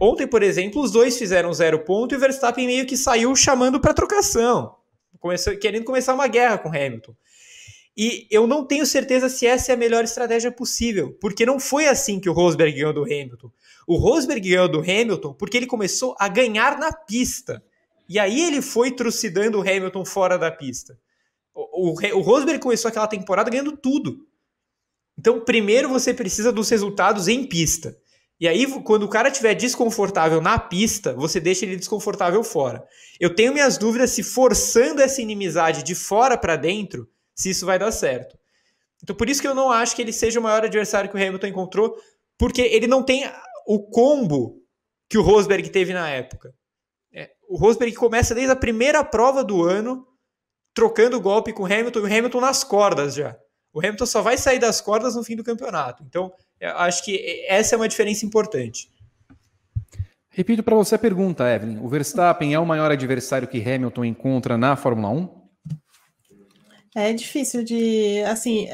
Ontem, por exemplo, os dois fizeram zero ponto e o Verstappen meio que saiu chamando para trocação, começou, querendo começar uma guerra com Hamilton. E eu não tenho certeza se essa é a melhor estratégia possível, porque não foi assim que o Rosberg ganhou do Hamilton. O Rosberg ganhou do Hamilton porque ele começou a ganhar na pista. E aí ele foi trucidando o Hamilton fora da pista. O, o, o Rosberg começou aquela temporada ganhando tudo. Então, primeiro você precisa dos resultados em pista. E aí, quando o cara estiver desconfortável na pista, você deixa ele desconfortável fora. Eu tenho minhas dúvidas se forçando essa inimizade de fora para dentro, se isso vai dar certo. Então, por isso que eu não acho que ele seja o maior adversário que o Hamilton encontrou, porque ele não tem o combo que o Rosberg teve na época. É, o Rosberg começa desde a primeira prova do ano trocando golpe com o Hamilton e o Hamilton nas cordas já. O Hamilton só vai sair das cordas no fim do campeonato. Então, acho que essa é uma diferença importante. Repito para você a pergunta, Evelyn. O Verstappen é o maior adversário que Hamilton encontra na Fórmula 1? É difícil de. Assim,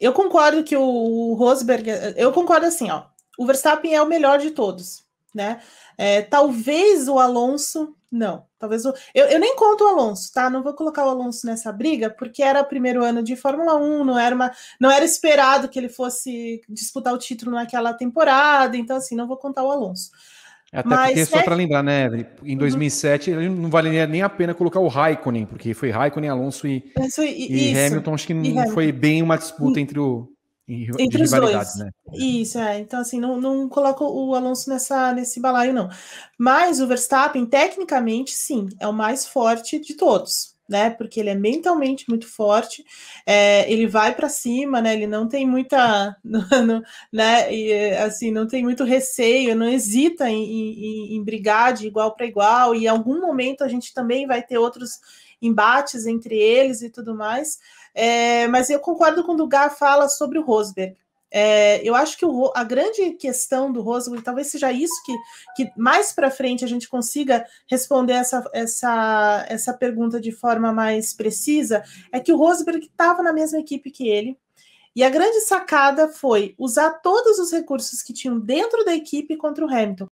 eu concordo que o Rosberg. Eu concordo assim, ó. O Verstappen é o melhor de todos né? É, talvez o Alonso, não, talvez o. Eu, eu, nem conto o Alonso, tá? Não vou colocar o Alonso nessa briga, porque era o primeiro ano de Fórmula 1, não era, uma, não era esperado que ele fosse disputar o título naquela temporada, então, assim, não vou contar o Alonso. Até Mas, porque, só é... para lembrar, né, em 2007 uhum. não valeria nem a pena colocar o Raikkonen, porque foi Raikkonen, Alonso e, isso, e, e isso. Hamilton, acho que não foi bem uma disputa entre o, entre os dois. Né? Isso, é. Então, assim, não, não coloco o Alonso nessa, nesse balaio, não. Mas o Verstappen, tecnicamente, sim, é o mais forte de todos né? Porque ele é mentalmente muito forte, é, ele vai para cima, né? Ele não tem muita, não, né? E, eh, assim, não tem muito receio, não hesita em, em, em brigar de igual para igual. E em algum momento a gente também vai ter outros embates entre eles e tudo mais. É, mas eu concordo quando o Gá fala sobre o Rosberg. É, eu acho que o, a grande questão do Roswell, talvez seja isso que, que mais para frente a gente consiga responder essa, essa, essa pergunta de forma mais precisa, é que o Rosberg estava na mesma equipe que ele. E a grande sacada foi usar todos os recursos que tinham dentro da equipe contra o Hamilton.